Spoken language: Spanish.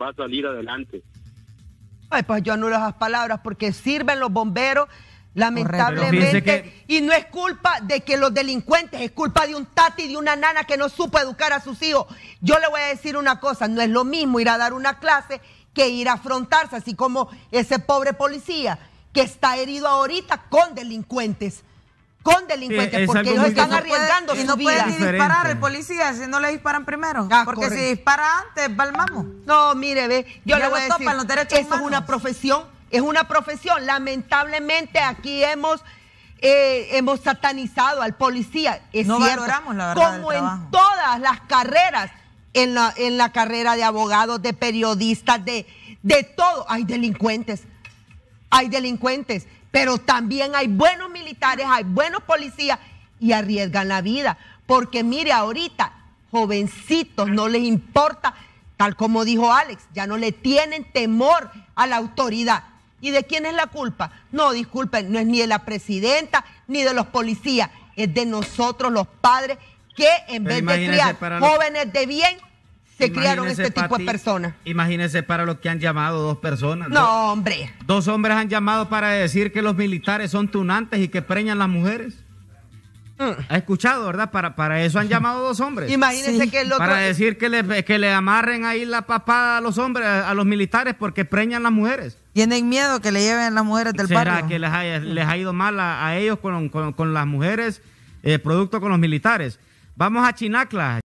va a salir adelante. Ay, pues yo anulo esas palabras porque sirven los bomberos lamentablemente. Y no es culpa de que los delincuentes, es culpa de un tati, y de una nana que no supo educar a sus hijos. Yo le voy a decir una cosa, no es lo mismo ir a dar una clase que ir a afrontarse, así como ese pobre policía que está herido ahorita con delincuentes con delincuentes porque ellos están arriesgando y no pueden ni disparar el policía si no le disparan primero ah, porque si dispara antes palmamos no mire ve yo le voy a decir los derechos eso es una profesión es una profesión lamentablemente aquí hemos eh, hemos satanizado al policía es cierto, como en todas las carreras en la en la carrera de abogados de periodistas de de todo hay delincuentes hay delincuentes pero también hay buenos militares, hay buenos policías y arriesgan la vida. Porque mire, ahorita, jovencitos, no les importa, tal como dijo Alex, ya no le tienen temor a la autoridad. ¿Y de quién es la culpa? No, disculpen, no es ni de la presidenta ni de los policías, es de nosotros los padres que en vez de criar jóvenes de bien, se criaron este tipo de personas. Imagínense para lo que han llamado dos personas. No, hombre. Dos hombres han llamado para decir que los militares son tunantes y que preñan las mujeres. Mm. ¿Ha escuchado, verdad? Para, para eso han llamado dos hombres. Imagínense que el otro... Para decir que le, que le amarren ahí la papada a los hombres, a, los militares, porque preñan las mujeres. Tienen miedo que le lleven las mujeres del ¿Será que les, haya, les ha ido mal a, ellos con, con, las mujeres, eh, producto con los militares? Vamos a Chinacla.